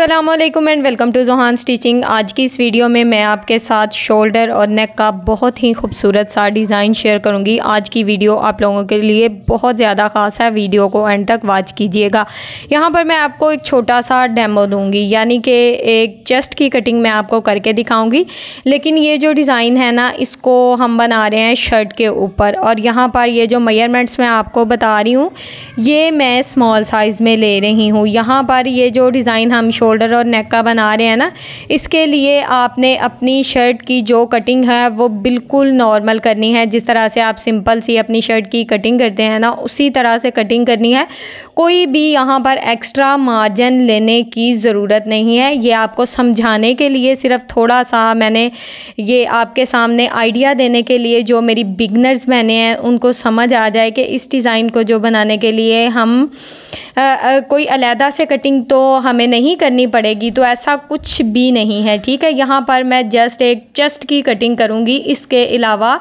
Aslam and welcome to Johan stitching आज की इस वीडियो में मैं आपके साथ शोल्डर और नेक का बहुत ही खूबसूरत सा डिज़ाइन शेयर करूंगी आज की वीडियो आप लोगों के लिए बहुत ज़्यादा ख़ास है वीडियो को एंड तक वॉच कीजिएगा यहाँ पर मैं आपको एक छोटा सा डेमो दूंगी यानी कि एक चेस्ट की कटिंग मैं आपको करके दिखाऊँगी लेकिन ये जो डिज़ाइन है ना इसको हम बना रहे हैं शर्ट के ऊपर और यहाँ पर ये जो मेयरमेंट्स मैं आपको बता रही हूँ ये मैं स्मॉल साइज़ में ले रही हूँ यहाँ पर ये जो डिज़ाइन हम शो शोल्डर और नेक का बना रहे हैं ना इसके लिए आपने अपनी शर्ट की जो कटिंग है वो बिल्कुल नॉर्मल करनी है जिस तरह से आप सिंपल सी अपनी शर्ट की कटिंग करते हैं ना उसी तरह से कटिंग करनी है कोई भी यहाँ पर एक्स्ट्रा मार्जिन लेने की ज़रूरत नहीं है ये आपको समझाने के लिए सिर्फ थोड़ा सा मैंने ये आपके सामने आइडिया देने के लिए जो मेरी बिगनर्स मैंने हैं उनको समझ आ जाए कि इस डिज़ाइन को जो बनाने के लिए हम आ, आ, कोई अलहदा से कटिंग तो हमें नहीं करनी करनी पड़ेगी तो ऐसा कुछ भी नहीं है ठीक है यहाँ पर मैं जस्ट एक चेस्ट की कटिंग करूँगी इसके अलावा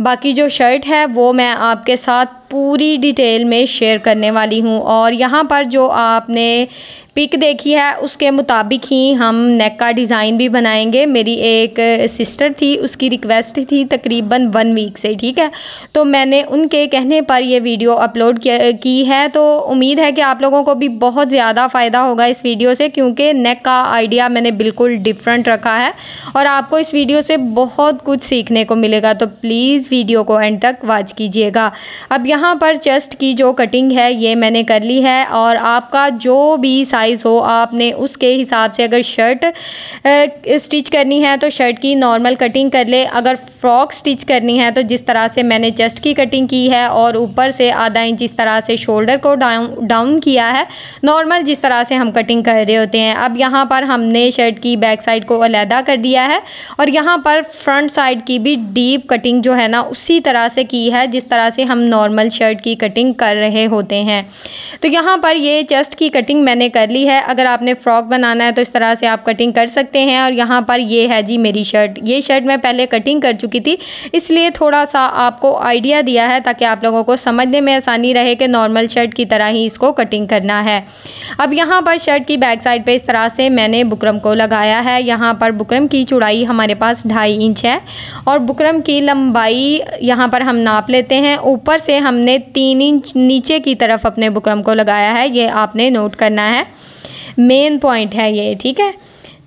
बाकी जो शर्ट है वो मैं आपके साथ पूरी डिटेल में शेयर करने वाली हूँ और यहाँ पर जो आपने पिक देखी है उसके मुताबिक ही हम नेक का डिज़ाइन भी बनाएंगे मेरी एक सिस्टर थी उसकी रिक्वेस्ट थी तकरीबन वन वीक से ठीक है तो मैंने उनके कहने पर यह वीडियो अपलोड की है तो उम्मीद है कि आप लोगों को भी बहुत ज़्यादा फ़ायदा होगा इस वीडियो से क्योंकि नेक का आइडिया मैंने बिल्कुल डिफरेंट रखा है और आपको इस वीडियो से बहुत कुछ सीखने को मिलेगा तो प्लीज़ वीडियो को एंड तक वॉच कीजिएगा अब यहाँ यहाँ पर चेस्ट की जो कटिंग है ये मैंने कर ली है और आपका जो भी साइज़ हो आपने उसके हिसाब से अगर शर्ट स्टिच करनी है तो शर्ट की नॉर्मल कटिंग कर ले अगर फ्रॉक स्टिच करनी है तो जिस तरह से मैंने चेस्ट की कटिंग की है और ऊपर से आधा इंच इस तरह से शोल्डर को डाउन डाउन किया है नॉर्मल जिस तरह से हम कटिंग कर रहे होते हैं अब यहाँ पर हमने शर्ट की बैक साइड को अलहदा कर दिया है और यहाँ पर फ्रंट साइड की भी डीप कटिंग जो है ना उसी तरह से की है जिस तरह से हम नॉर्मल नॉर्मल शर्ट की कटिंग कर रहे होते हैं तो यहाँ पर ये चेस्ट की कटिंग मैंने कर ली है अगर आपने फ़्रॉक बनाना है तो इस तरह से आप कटिंग कर सकते हैं और यहाँ पर ये है जी मेरी शर्ट ये शर्ट मैं पहले कटिंग कर चुकी थी इसलिए थोड़ा सा आपको आइडिया दिया है ताकि आप लोगों को समझने में आसानी रहे कि नॉर्मल शर्ट की तरह ही इसको कटिंग करना है अब यहाँ पर शर्ट की बैक साइड पर इस तरह से मैंने बुकरम को लगाया है यहाँ पर बुकरम की चुड़ाई हमारे पास ढाई इंच है और बुकरम की लंबाई यहाँ पर हम नाप लेते हैं ऊपर से हम हमने तीन इंच नीचे की तरफ अपने बुकरम को लगाया है ये आपने नोट करना है मेन पॉइंट है ये ठीक है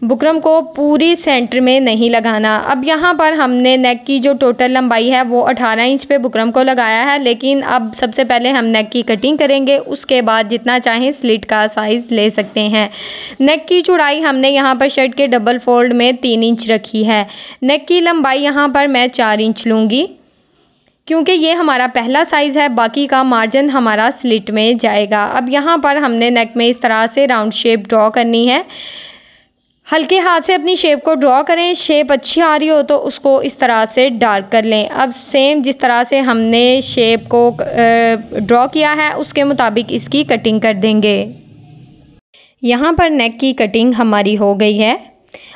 बुकरम को पूरी सेंटर में नहीं लगाना अब यहाँ पर हमने नेक की जो टोटल लंबाई है वो 18 इंच पे बुकरम को लगाया है लेकिन अब सबसे पहले हम नेक की कटिंग करेंगे उसके बाद जितना चाहें स्लिट का साइज़ ले सकते हैं नेक की चौड़ाई हमने यहाँ पर शर्ट के डबल फोल्ड में तीन इंच रखी है नेक की लंबाई यहाँ पर मैं चार इंच लूँगी क्योंकि ये हमारा पहला साइज़ है बाकी का मार्जिन हमारा स्लिट में जाएगा अब यहाँ पर हमने नेक में इस तरह से राउंड शेप ड्रॉ करनी है हल्के हाथ से अपनी शेप को ड्रॉ करें शेप अच्छी आ रही हो तो उसको इस तरह से डार्क कर लें अब सेम जिस तरह से हमने शेप को ड्रॉ किया है उसके मुताबिक इसकी कटिंग कर देंगे यहाँ पर नेक की कटिंग हमारी हो गई है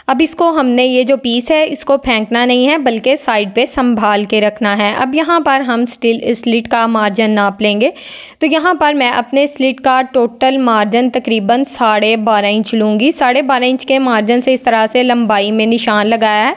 अब इसको हमने ये जो पीस है इसको फेंकना नहीं है बल्कि साइड पे संभाल के रखना है अब यहाँ पर हम स्टिल स्लिट का मार्जिन नाप लेंगे तो यहाँ पर मैं अपने स्लिट का टोटल मार्जिन तकरीबन साढ़े बारह इंच लूँगी साढ़े बारह इंच के मार्जिन से इस तरह से लंबाई में निशान लगाया है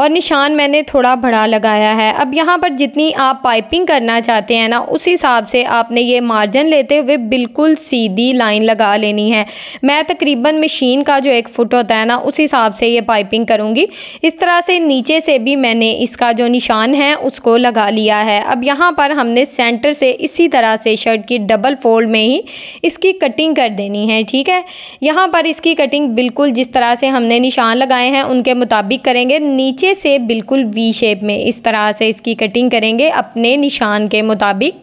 और निशान मैंने थोड़ा बड़ा लगाया है अब यहाँ पर जितनी आप पाइपिंग करना चाहते हैं ना उस हिसाब से आपने ये मार्जिन लेते हुए बिल्कुल सीधी लाइन लगा लेनी है मैं तकरीबन मशीन का जो एक फ़ुट होता है ना उस हिसाब से से ये पाइपिंग करूँगी इस तरह से नीचे से भी मैंने इसका जो निशान है उसको लगा लिया है अब यहाँ पर हमने सेंटर से इसी तरह से शर्ट की डबल फोल्ड में ही इसकी कटिंग कर देनी है ठीक है यहाँ पर इसकी कटिंग बिल्कुल जिस तरह से हमने निशान लगाए हैं उनके मुताबिक करेंगे नीचे से बिल्कुल वी शेप में इस तरह से इसकी कटिंग करेंगे अपने निशान के मुताबिक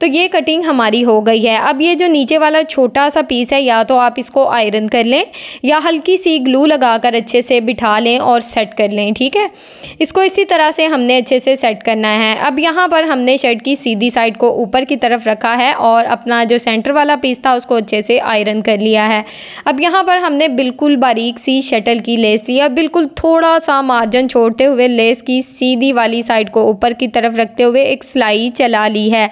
तो ये कटिंग हमारी हो गई है अब ये जो नीचे वाला छोटा सा पीस है या तो आप इसको आयरन कर लें या हल्की सी ग्लू लगा कर अच्छे से बिठा लें और सेट कर लें ठीक है इसको इसी तरह से हमने अच्छे से सेट करना है अब यहाँ पर हमने शर्ट की सीधी साइड को ऊपर की तरफ रखा है और अपना जो सेंटर वाला पीस था उसको अच्छे से आयरन कर लिया है अब यहाँ पर हमने बिल्कुल बारीक सी शटल की लेस लिया बिल्कुल थोड़ा सा मार्जिन छोड़ते हुए लेस की सीधी वाली साइड को ऊपर की तरफ रखते हुए एक सिलाई चला ली है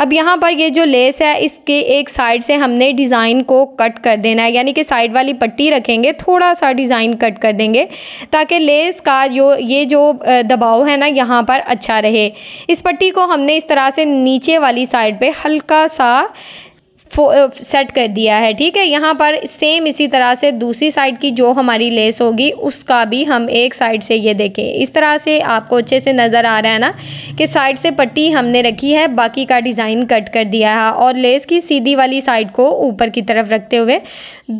अब अब यहाँ पर ये जो लेस है इसके एक साइड से हमने डिज़ाइन को कट कर देना है यानी कि साइड वाली पट्टी रखेंगे थोड़ा सा डिज़ाइन कट कर देंगे ताकि लेस का जो ये जो दबाव है ना यहाँ पर अच्छा रहे इस पट्टी को हमने इस तरह से नीचे वाली साइड पे हल्का सा सेट कर दिया है ठीक है यहाँ पर सेम इसी तरह से दूसरी साइड की जो हमारी लेस होगी उसका भी हम एक साइड से ये देखें इस तरह से आपको अच्छे से नज़र आ रहा है ना कि साइड से पट्टी हमने रखी है बाकी का डिज़ाइन कट कर दिया है और लेस की सीधी वाली साइड को ऊपर की तरफ रखते हुए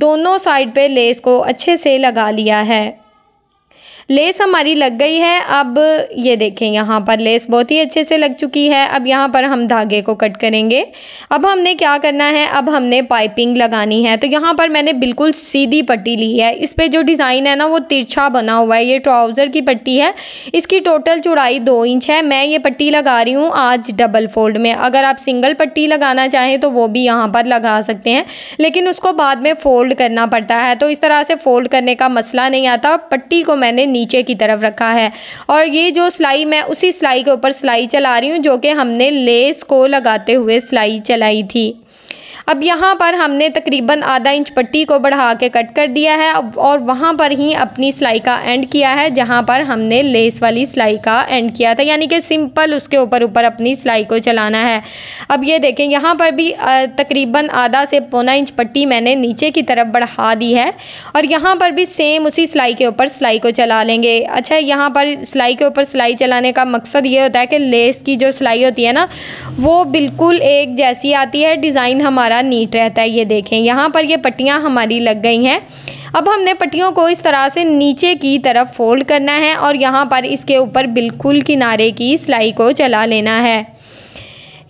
दोनों साइड पर लेस को अच्छे से लगा लिया है लेस हमारी लग गई है अब ये देखें यहाँ पर लेस बहुत ही अच्छे से लग चुकी है अब यहाँ पर हम धागे को कट करेंगे अब हमने क्या करना है अब हमने पाइपिंग लगानी है तो यहाँ पर मैंने बिल्कुल सीधी पट्टी ली है इस पर जो डिज़ाइन है ना वो तिरछा बना हुआ है ये ट्राउज़र की पट्टी है इसकी टोटल चौड़ाई दो इंच है मैं ये पट्टी लगा रही हूँ आज डबल फोल्ड में अगर आप सिंगल पट्टी लगाना चाहें तो वो भी यहाँ पर लगा सकते हैं लेकिन उसको बाद में फ़ोल्ड करना पड़ता है तो इस तरह से फ़ोल्ड करने का मसला नहीं आता पट्टी को मैंने नीचे की तरफ रखा है और ये जो सिलाई मैं उसी सिलाई के ऊपर सिलाई चला रही हूँ जो कि हमने लेस को लगाते हुए सिलाई चलाई थी अब यहाँ पर हमने तकरीबन आधा इंच पट्टी को बढ़ा के कट कर दिया है और वहाँ पर ही अपनी सिलाई का एंड किया है जहाँ पर हमने लेस वाली सिलाई का एंड किया था यानी कि सिंपल उसके ऊपर ऊपर अपनी सिलाई को चलाना है अब ये देखें यहाँ पर भी तकरीबन आधा से पौना इंच पट्टी मैंने नीचे की तरफ बढ़ा दी है और यहाँ पर भी सेम उसी सिलाई के ऊपर सिलाई को चला लेंगे अच्छा यहाँ पर सिलाई के ऊपर सिलाई चलाने का मकसद ये होता है कि लेस की जो सिलाई होती है ना वो बिल्कुल एक जैसी आती है डिज़ाइन हमारा हमारा नीट रहता है ये देखें यहाँ पर ये पट्टियाँ हमारी लग गई हैं अब हमने पट्टियों को इस तरह से नीचे की तरफ फोल्ड करना है और यहाँ पर इसके ऊपर बिल्कुल किनारे की सिलाई को चला लेना है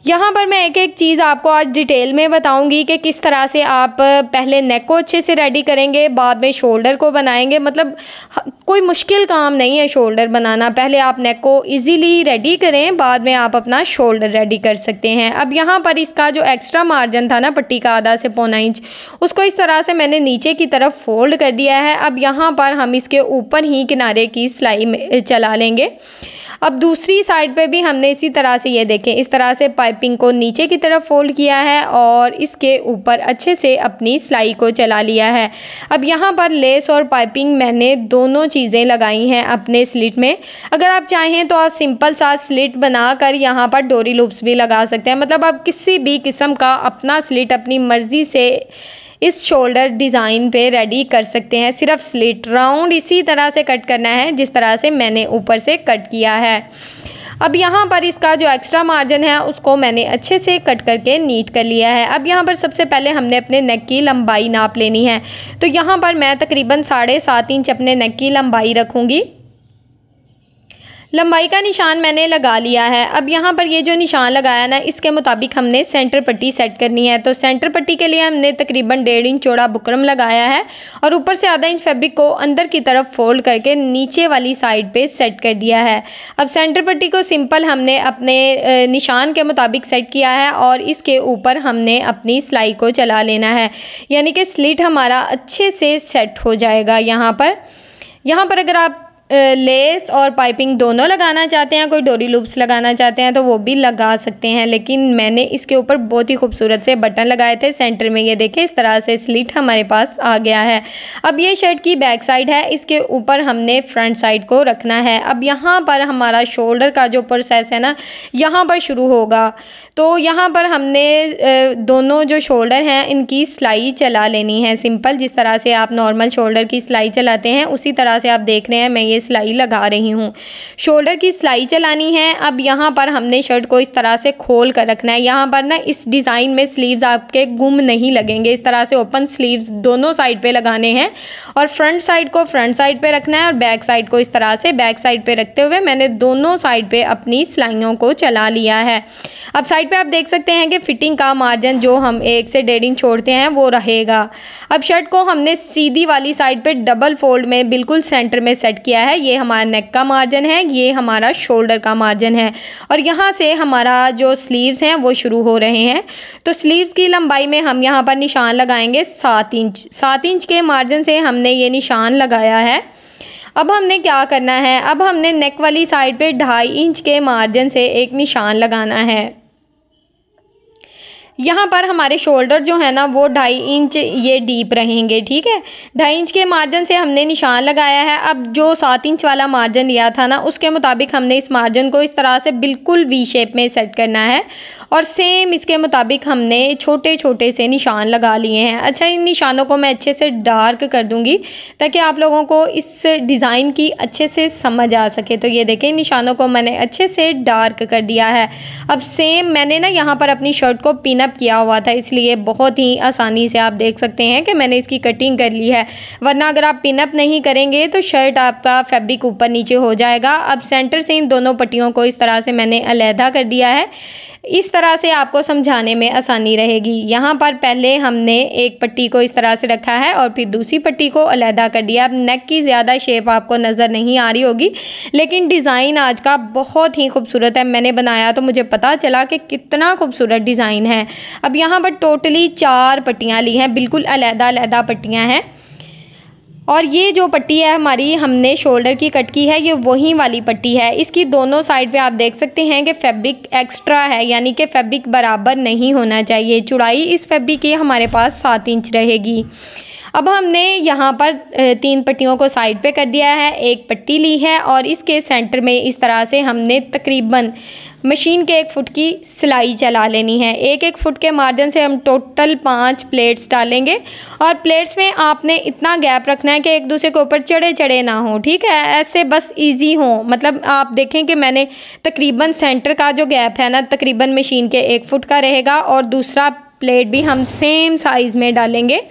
यहाँ पर मैं एक एक चीज़ आपको आज डिटेल में बताऊंगी कि किस तरह से आप पहले नेक को अच्छे से रेडी करेंगे बाद में शोल्डर को बनाएंगे मतलब कोई मुश्किल काम नहीं है शोल्डर बनाना पहले आप नेक को इजीली रेडी करें बाद में आप अपना शोल्डर रेडी कर सकते हैं अब यहाँ पर इसका जो एक्स्ट्रा मार्जिन था ना पट्टी का आधा से पौना इंच उसको इस तरह से मैंने नीचे की तरफ फोल्ड कर दिया है अब यहाँ पर हम इसके ऊपर ही किनारे की सिलाई चला लेंगे अब दूसरी साइड पर भी हमने इसी तरह से ये देखें इस तरह से पाइपिंग को नीचे की तरफ फोल्ड किया है और इसके ऊपर अच्छे से अपनी सिलाई को चला लिया है अब यहाँ पर लेस और पाइपिंग मैंने दोनों चीज़ें लगाई हैं अपने स्लिट में अगर आप चाहें तो आप सिंपल सा स्लिट बनाकर यहाँ पर डोरी लूप्स भी लगा सकते हैं मतलब आप किसी भी किस्म का अपना स्लिट अपनी मर्ज़ी से इस शोल्डर डिज़ाइन पे रेडी कर सकते हैं सिर्फ स्लिट राउंड इसी तरह से कट करना है जिस तरह से मैंने ऊपर से कट किया है अब यहाँ पर इसका जो एक्स्ट्रा मार्जिन है उसको मैंने अच्छे से कट करके नीट कर लिया है अब यहाँ पर सबसे पहले हमने अपने नेक की लंबाई नाप लेनी है तो यहाँ पर मैं तकरीबन साढ़े सात इंच अपने नेक की लंबाई रखूँगी लंबाई का निशान मैंने लगा लिया है अब यहाँ पर ये जो निशान लगाया ना इसके मुताबिक हमने सेंटर पट्टी सेट करनी है तो सेंटर पट्टी के लिए हमने तकरीबन डेढ़ इंच चौड़ा बुकरम लगाया है और ऊपर से आधा इंच फैब्रिक को अंदर की तरफ फोल्ड करके नीचे वाली साइड पे सेट कर दिया है अब सेंटर पट्टी को सिंपल हमने अपने निशान के मुताबिक सेट किया है और इसके ऊपर हमने अपनी सिलाई को चला लेना है यानी कि स्लिट हमारा अच्छे से सेट हो जाएगा यहाँ पर यहाँ पर अगर आप लेस और पाइपिंग दोनों लगाना चाहते हैं कोई डोरी लूप्स लगाना चाहते हैं तो वो भी लगा सकते हैं लेकिन मैंने इसके ऊपर बहुत ही खूबसूरत से बटन लगाए थे सेंटर में ये देखें इस तरह से स्लिट हमारे पास आ गया है अब ये शर्ट की बैक साइड है इसके ऊपर हमने फ्रंट साइड को रखना है अब यहाँ पर हमारा शोल्डर का जो प्रोसेस है ना यहाँ पर शुरू होगा तो यहाँ पर हमने दोनों जो शोल्डर हैं इनकी सिलाई चला लेनी है सिंपल जिस तरह से आप नॉर्मल शोल्डर की सिलाई चलाते हैं उसी तरह से आप देख रहे हैं मैं ये ये सिलाई लगा रही हूँ शोल्डर की सिलाई चलानी है अब यहाँ पर हमने शर्ट को इस तरह से खोल कर रखना है यहाँ पर ना इस डिज़ाइन में स्लीव्स आपके गुम नहीं लगेंगे इस तरह से ओपन स्लीव्स दोनों साइड पे लगाने हैं और फ्रंट साइड को फ्रंट साइड पे रखना है और बैक साइड को इस तरह से बैक साइड पे रखते हुए मैंने दोनों साइड पे अपनी सिलाइयों को चला लिया है अब साइड पे आप देख सकते हैं कि फिटिंग का मार्जिन जो हम एक से डेढ़ इंच छोड़ते हैं वो रहेगा अब शर्ट को हमने सीधी वाली साइड पर डबल फोल्ड में बिल्कुल सेंटर में सेट किया है ये हमारा नेक का मार्जिन है ये हमारा शोल्डर का मार्जिन है और यहाँ से हमारा जो स्लीव्स हैं वो शुरू हो रहे हैं तो स्लीव्स की लंबाई में हम यहाँ पर निशान लगाएंगे सात इंच सात इंच के मार्जिन से हमने ये निशान लगाया है अब हमने क्या करना है अब हमने नेक वाली साइड पर ढाई इंच के मार्जिन से एक निशान लगाना है यहाँ पर हमारे शोल्डर जो है ना वो ढाई इंच ये डीप रहेंगे ठीक है ढाई इंच के मार्जिन से हमने निशान लगाया है अब जो सात इंच वाला मार्जिन लिया था ना उसके मुताबिक हमने इस मार्जिन को इस तरह से बिल्कुल वी शेप में सेट करना है और सेम इसके मुताबिक हमने छोटे छोटे से निशान लगा लिए हैं अच्छा इन निशानों को मैं अच्छे से डार्क कर दूँगी ताकि आप लोगों को इस डिज़ाइन की अच्छे से समझ आ सके तो ये देखें निशानों को मैंने अच्छे से डार्क कर दिया है अब सेम मैंने ना यहाँ पर अपनी शर्ट को पीना कटअप किया हुआ था इसलिए बहुत ही आसानी से आप देख सकते हैं कि मैंने इसकी कटिंग कर ली है वरना अगर आप पिनअप नहीं करेंगे तो शर्ट आपका फैब्रिक ऊपर नीचे हो जाएगा अब सेंटर से इन दोनों पट्टियों को इस तरह से मैंने अलहदा कर दिया है इस तरह से आपको समझाने में आसानी रहेगी यहाँ पर पहले हमने एक पट्टी को इस तरह से रखा है और फिर दूसरी पट्टी को अलहदा कर दिया अब नेक की ज़्यादा शेप आपको नज़र नहीं आ रही होगी लेकिन डिज़ाइन आज का बहुत ही खूबसूरत है मैंने बनाया तो मुझे पता चला कि कितना खूबसूरत डिज़ाइन है अब यहाँ पर टोटली चार पट्टियाँ ली हैं बिल्कुल अलहदा अलहदा पट्टियाँ हैं और ये जो पट्टी है हमारी हमने शोल्डर की कट की है ये वही वाली पट्टी है इसकी दोनों साइड पे आप देख सकते हैं कि फैब्रिक एक्स्ट्रा है यानी कि फैब्रिक बराबर नहीं होना चाहिए चुड़ाई इस फैब्रिक की हमारे पास सात इंच रहेगी अब हमने यहाँ पर तीन पट्टियों को साइड पे कर दिया है एक पट्टी ली है और इसके सेंटर में इस तरह से हमने तकरीबन मशीन के एक फुट की सिलाई चला लेनी है एक एक फुट के मार्जिन से हम टोटल पाँच प्लेट्स डालेंगे और प्लेट्स में आपने इतना गैप रखना है कि एक दूसरे के ऊपर चढ़े चढ़े ना हो ठीक है ऐसे बस इजी हो मतलब आप देखें कि मैंने तकरीबन सेंटर का जो गैप है ना तकरीबन मशीन के एक फुट का रहेगा और दूसरा प्लेट भी हम सेम साइज़ में डालेंगे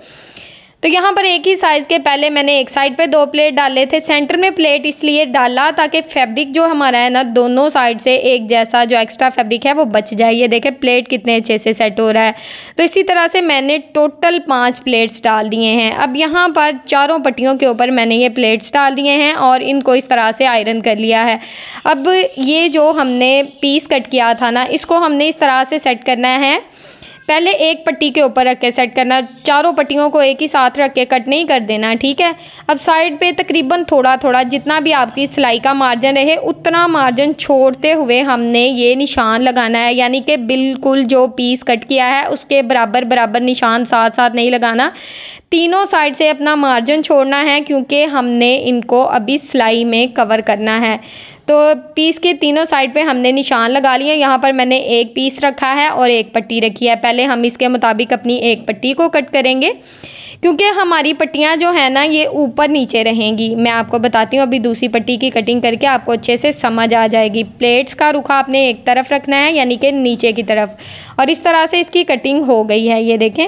तो यहाँ पर एक ही साइज़ के पहले मैंने एक साइड पे दो प्लेट डाले थे सेंटर में प्लेट इसलिए डाला ताकि फैब्रिक जो हमारा है ना दोनों साइड से एक जैसा जो एक्स्ट्रा फैब्रिक है वो बच जाए ये देखें प्लेट कितने अच्छे से सेट हो रहा है तो इसी तरह से मैंने टोटल पाँच प्लेट्स डाल दिए हैं अब यहाँ पर चारों पट्टियों के ऊपर मैंने ये प्लेट्स डाल दिए हैं और इनको इस तरह से आयरन कर लिया है अब ये जो हमने पीस कट किया था ना इसको हमने इस तरह से सेट करना है पहले एक पट्टी के ऊपर रख के सेट करना चारों पट्टियों को एक ही साथ रख के कट नहीं कर देना ठीक है अब साइड पे तकरीबन थोड़ा थोड़ा जितना भी आपकी सिलाई का मार्जिन रहे उतना मार्जिन छोड़ते हुए हमने ये निशान लगाना है यानी कि बिल्कुल जो पीस कट किया है उसके बराबर बराबर निशान साथ साथ नहीं लगाना तीनों साइड से अपना मार्जिन छोड़ना है क्योंकि हमने इनको अभी सिलाई में कवर करना है तो पीस के तीनों साइड पे हमने निशान लगा लिए यहाँ पर मैंने एक पीस रखा है और एक पट्टी रखी है पहले हम इसके मुताबिक अपनी एक पट्टी को कट करेंगे क्योंकि हमारी पट्टियाँ जो है ना ये ऊपर नीचे रहेंगी मैं आपको बताती हूँ अभी दूसरी पट्टी की कटिंग करके आपको अच्छे से समझ आ जाएगी प्लेट्स का रुखा आपने एक तरफ रखना है यानी कि नीचे की तरफ और इस तरह से इसकी कटिंग हो गई है ये देखें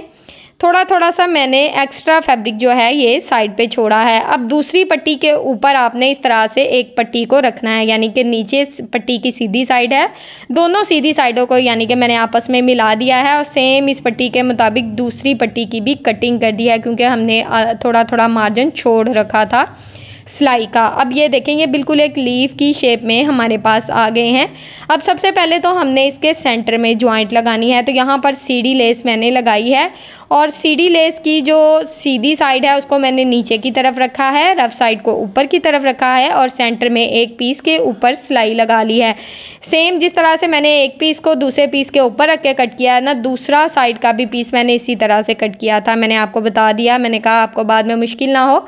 थोड़ा थोड़ा सा मैंने एक्स्ट्रा फैब्रिक जो है ये साइड पे छोड़ा है अब दूसरी पट्टी के ऊपर आपने इस तरह से एक पट्टी को रखना है यानी कि नीचे पट्टी की सीधी साइड है दोनों सीधी साइडों को यानी कि मैंने आपस में मिला दिया है और सेम इस पट्टी के मुताबिक दूसरी पट्टी की भी कटिंग कर दी है क्योंकि हमने थोड़ा थोड़ा मार्जिन छोड़ रखा था सिलाई का अब ये देखें ये बिल्कुल एक लीफ की शेप में हमारे पास आ गए हैं अब सबसे पहले तो हमने इसके सेंटर में ज्वाइंट लगानी है तो यहाँ पर सीढ़ी लेस मैंने लगाई है और सीढ़ी लेस की जो सीधी साइड है उसको मैंने नीचे की तरफ रखा है रफ साइड को ऊपर की तरफ रखा है और सेंटर में एक पीस के ऊपर सिलाई लगा ली है सेम जिस तरह से मैंने एक पीस को दूसरे पीस के ऊपर रख के कट किया है ना दूसरा साइड का भी पीस मैंने इसी तरह से कट किया था मैंने आपको बता दिया मैंने कहा आपको बाद में मुश्किल ना हो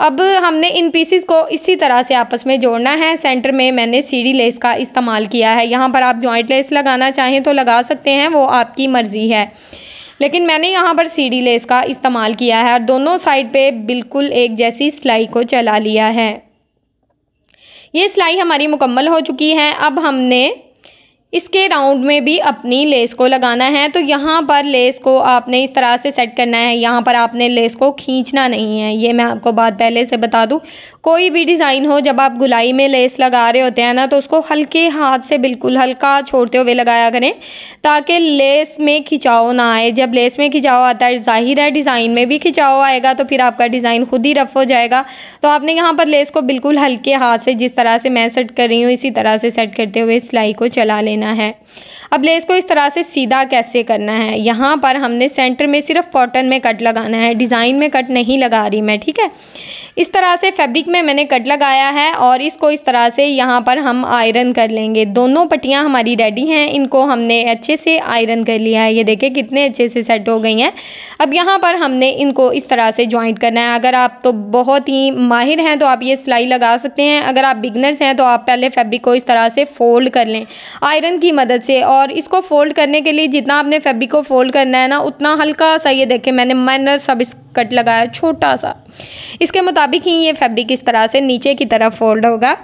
अब हमने इन पीसीस को इसी तरह से आपस में जोड़ना है सेंटर में मैंने सीढ़ी लेस का इस्तेमाल किया है यहाँ पर आप जॉइंट लेस लगाना चाहें तो लगा सकते हैं वो आपकी मर्ज़ी है लेकिन मैंने यहाँ पर सीढ़ी लेस का इस्तेमाल किया है और दोनों साइड पे बिल्कुल एक जैसी सिलाई को चला लिया है ये सिलाई हमारी मुकम्मल हो चुकी है अब हमने इसके राउंड में भी अपनी लेस को लगाना है तो यहाँ पर लेस को आपने इस तरह से सेट करना है यहाँ पर आपने लेस को खींचना नहीं है ये मैं आपको बात पहले से बता दूँ कोई भी डिज़ाइन हो जब आप गुलाई में लेस लगा रहे होते हैं ना तो उसको हल्के हाथ से बिल्कुल हल्का छोड़ते हुए लगाया करें ताकि लेस में खिंचाव ना आए जब लेस में खिंचाव आता है ज़ाहिर है डिज़ाइन में भी खिंचाव आएगा तो फिर आपका डिज़ाइन खुद ही रफ़ हो जाएगा तो आपने यहाँ पर लेस को बिल्कुल हल्के हाथ से जिस तरह से मैं सेट कर रही हूँ इसी तरह से सेट करते हुए सिलाई को चला लेना लेना है अब लेस को इस तरह से सीधा कैसे करना है यहाँ पर हमने सेंटर में सिर्फ कॉटन में कट लगाना है डिज़ाइन में कट नहीं लगा रही मैं ठीक है इस तरह से फैब्रिक में मैंने कट लगाया है और इसको इस तरह से यहाँ पर हम आयरन कर लेंगे दोनों पट्टियाँ हमारी रेडी हैं इनको हमने अच्छे से आयरन कर लिया है ये देखें कितने अच्छे से सेट हो गई हैं अब यहाँ पर हमने इनको इस तरह से ज्वाइंट करना है अगर आप तो बहुत ही माहिर हैं तो आप ये सिलाई लगा सकते हैं अगर आप बिगनर्स हैं तो आप पहले फैब्रिक को इस तरह से फोल्ड कर लें आयरन आयरन की मदद से और इसको फ़ोल्ड करने के लिए जितना आपने फैब्रिक को फ़ोल्ड करना है ना उतना हल्का सा ये देखे मैंने माइनर सब इस कट लगाया छोटा सा इसके मुताबिक ही ये फैब्रिक इस तरह से नीचे की तरफ फोल्ड होगा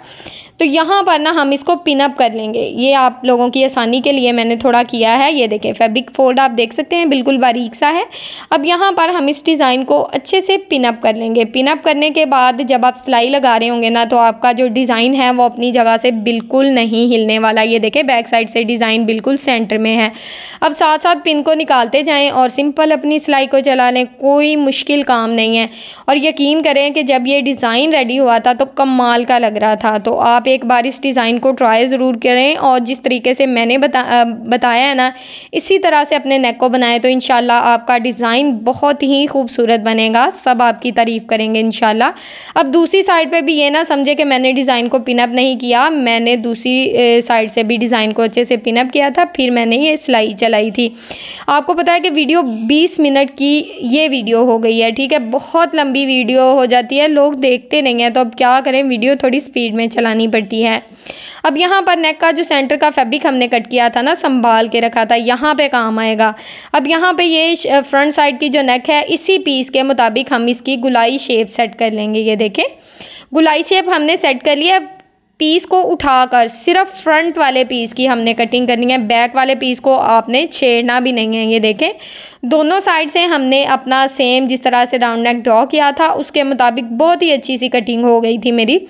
तो यहाँ पर ना हम इसको पिनअप कर लेंगे ये आप लोगों की आसानी के लिए मैंने थोड़ा किया है ये देखें फैब्रिक फोल्ड आप देख सकते हैं बिल्कुल बारीक सा है अब यहाँ पर हम इस डिज़ाइन को अच्छे से पिनअप कर लेंगे पिनअप करने के बाद जब आप सिलाई लगा रहे होंगे ना तो आपका जो डिज़ाइन है वो अपनी जगह से बिल्कुल नहीं हिलने वाला ये देखें बैक साइड से डिज़ाइन बिल्कुल सेंटर में है अब साथ साथ पिन को निकालते जाएँ और सिंपल अपनी सिलाई को चला लें कोई मुश्किल काम नहीं है और यकीन करें कि जब ये डिज़ाइन रेडी हुआ था तो कमाल का लग रहा था तो आप एक बार इस डिज़ाइन को ट्राई ज़रूर करें और जिस तरीके से मैंने बता बताया है ना इसी तरह से अपने नेक को बनाएं तो इन आपका डिज़ाइन बहुत ही खूबसूरत बनेगा सब आपकी तारीफ़ करेंगे इन अब दूसरी साइड पर भी ये ना समझे कि मैंने डिज़ाइन को पिनअप नहीं किया मैंने दूसरी साइड से भी डिज़ाइन को अच्छे से पिनअप किया था फिर मैंने ये सिलाई चलाई थी आपको पता है कि वीडियो बीस मिनट की ये वीडियो हो गई है ठीक है बहुत लंबी वीडियो हो जाती है लोग देखते नहीं हैं तो अब क्या करें वीडियो थोड़ी स्पीड में चलानी पड़ेगी करती है अब यहाँ पर नेक का जो सेंटर का फैब्रिक हमने कट किया था ना संभाल के रखा था यहाँ पे काम आएगा अब यहाँ पे ये फ्रंट साइड की जो नेक है इसी पीस के मुताबिक हम इसकी गुलाई शेप सेट कर लेंगे ये देखें गुलाई शेप हमने सेट कर लिया पीस को उठाकर सिर्फ फ्रंट वाले पीस की हमने कटिंग करनी है बैक वाले पीस को आपने छेड़ना भी नहीं है ये देखें दोनों साइड से हमने अपना सेम जिस तरह से राउंड नेक ड्रॉ किया था उसके मुताबिक बहुत ही अच्छी सी कटिंग हो गई थी मेरी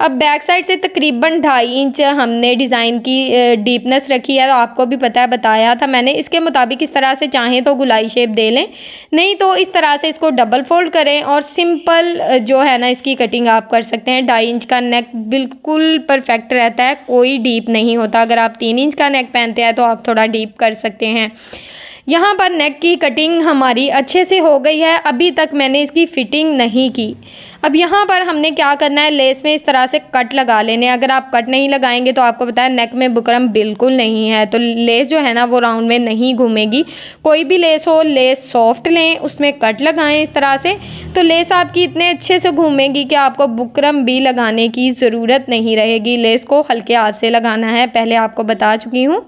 अब बैक साइड से तकरीबन ढाई इंच हमने डिज़ाइन की डीपनेस रखी है तो आपको भी पता है बताया था मैंने इसके मुताबिक इस तरह से चाहें तो गुलाई शेप दे लें नहीं तो इस तरह से इसको डबल फोल्ड करें और सिंपल जो है ना इसकी कटिंग आप कर सकते हैं ढाई इंच का नेक बिल्कुल परफेक्ट रहता है कोई डीप नहीं होता अगर आप तीन इंच का नेक पहनते हैं तो आप थोड़ा डीप कर सकते हैं यहाँ पर नेक की कटिंग हमारी अच्छे से हो गई है अभी तक मैंने इसकी फ़िटिंग नहीं की अब यहाँ पर हमने क्या करना है लेस में इस तरह से कट लगा लेने अगर आप कट नहीं लगाएंगे तो आपको पता है नेक में बुकरम बिल्कुल नहीं है तो लेस जो है ना वो राउंड में नहीं घूमेगी कोई भी लेस हो लेस सॉफ्ट लें उसमें कट लगाएं इस तरह से तो लेस आपकी इतने अच्छे से घूमेंगी कि आपको बुकरम भी लगाने की ज़रूरत नहीं रहेगी लेस को हल्के हाथ से लगाना है पहले आपको बता चुकी हूँ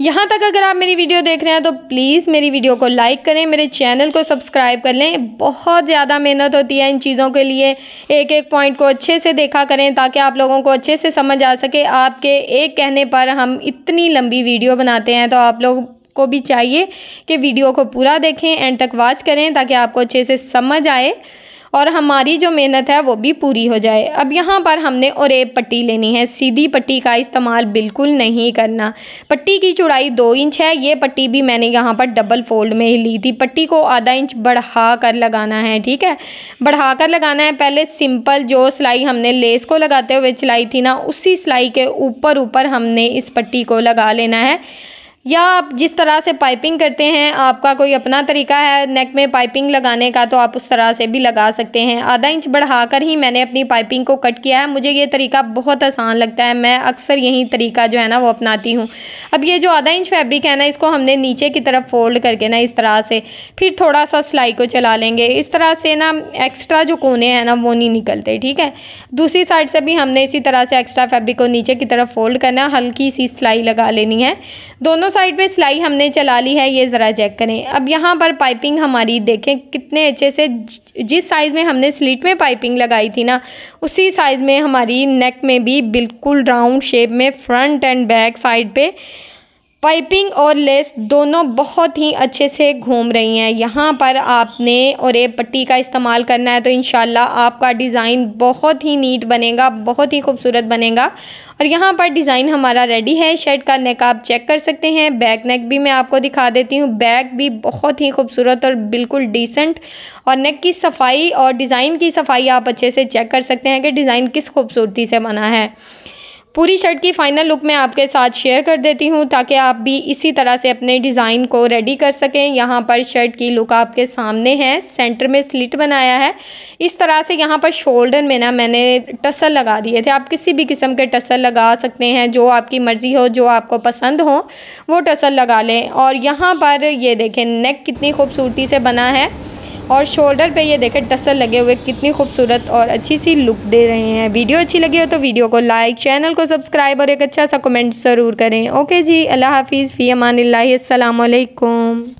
यहाँ तक अगर आप मेरी वीडियो देख रहे हैं तो प्लीज़ मेरी वीडियो को लाइक करें मेरे चैनल को सब्सक्राइब कर लें बहुत ज़्यादा मेहनत होती है इन चीज़ों के लिए एक एक पॉइंट को अच्छे से देखा करें ताकि आप लोगों को अच्छे से समझ आ सके आपके एक कहने पर हम इतनी लंबी वीडियो बनाते हैं तो आप लोग को भी चाहिए कि वीडियो को पूरा देखें एंड तक वॉच करें ताकि आपको अच्छे से समझ आए और हमारी जो मेहनत है वो भी पूरी हो जाए अब यहाँ पर हमने ओरेब पट्टी लेनी है सीधी पट्टी का इस्तेमाल बिल्कुल नहीं करना पट्टी की चौड़ाई दो इंच है ये पट्टी भी मैंने यहाँ पर डबल फोल्ड में ही ली थी पट्टी को आधा इंच बढ़ा कर लगाना है ठीक है बढ़ा कर लगाना है पहले सिंपल जो सिलाई हमने लेस को लगाते हुए सिलाई थी ना उसी सिलाई के ऊपर ऊपर हमने इस पट्टी को लगा लेना है या आप जिस तरह से पाइपिंग करते हैं आपका कोई अपना तरीका है नेक में पाइपिंग लगाने का तो आप उस तरह से भी लगा सकते हैं आधा इंच बढ़ा कर ही मैंने अपनी पाइपिंग को कट किया है मुझे ये तरीका बहुत आसान लगता है मैं अक्सर यही तरीका जो है ना वो अपनाती हूँ अब ये जो आधा इंच फैब्रिक है ना इसको हमने नीचे की तरफ फोल्ड करके ना इस तरह से फिर थोड़ा सा सिलाई को चला लेंगे इस तरह से ना एक्स्ट्रा जो कोने हैं ना वो नहीं निकलते ठीक है दूसरी साइड से भी हमने इसी तरह से एक्स्ट्रा फैब्रिक को नीचे की तरफ फोल्ड करना हल्की सी सिलाई लगा लेनी है दोनों साइड पे सिलाई हमने चला ली है ये ज़रा चेक करें अब यहाँ पर पाइपिंग हमारी देखें कितने अच्छे से जिस साइज़ में हमने स्लीट में पाइपिंग लगाई थी ना उसी साइज़ में हमारी नेक में भी बिल्कुल राउंड शेप में फ्रंट एंड बैक साइड पे पाइपिंग और लेस दोनों बहुत ही अच्छे से घूम रही हैं यहाँ पर आपने और ये पट्टी का इस्तेमाल करना है तो इन आपका डिज़ाइन बहुत ही नीट बनेगा बहुत ही खूबसूरत बनेगा और यहाँ पर डिज़ाइन हमारा रेडी है शर्ट का नेक आप चेक कर सकते हैं बैक नेक भी मैं आपको दिखा देती हूँ बैक भी बहुत ही खूबसूरत और बिल्कुल डिसेंट और नेक की सफाई और डिज़ाइन की सफाई आप अच्छे से चेक कर सकते हैं कि डिज़ाइन किस खूबसूरती से बना है पूरी शर्ट की फ़ाइनल लुक मैं आपके साथ शेयर कर देती हूँ ताकि आप भी इसी तरह से अपने डिज़ाइन को रेडी कर सकें यहाँ पर शर्ट की लुक आपके सामने है सेंटर में स्लिट बनाया है इस तरह से यहाँ पर शोल्डर में ना मैंने टसल लगा दिए थे आप किसी भी किस्म के टसल लगा सकते हैं जो आपकी मर्ज़ी हो जो आपको पसंद हो वो टसल लगा लें और यहाँ पर ये देखें नेक कितनी खूबसूरती से बना है और शोल्डर पे ये देखें टसल लगे हुए कितनी खूबसूरत और अच्छी सी लुक दे रहे हैं वीडियो अच्छी लगी हो तो वीडियो को लाइक चैनल को सब्सक्राइब और एक अच्छा सा कमेंट ज़रूर करें ओके जी अल्लाह हाफिज़ फ़ी अमान लाही असलकुम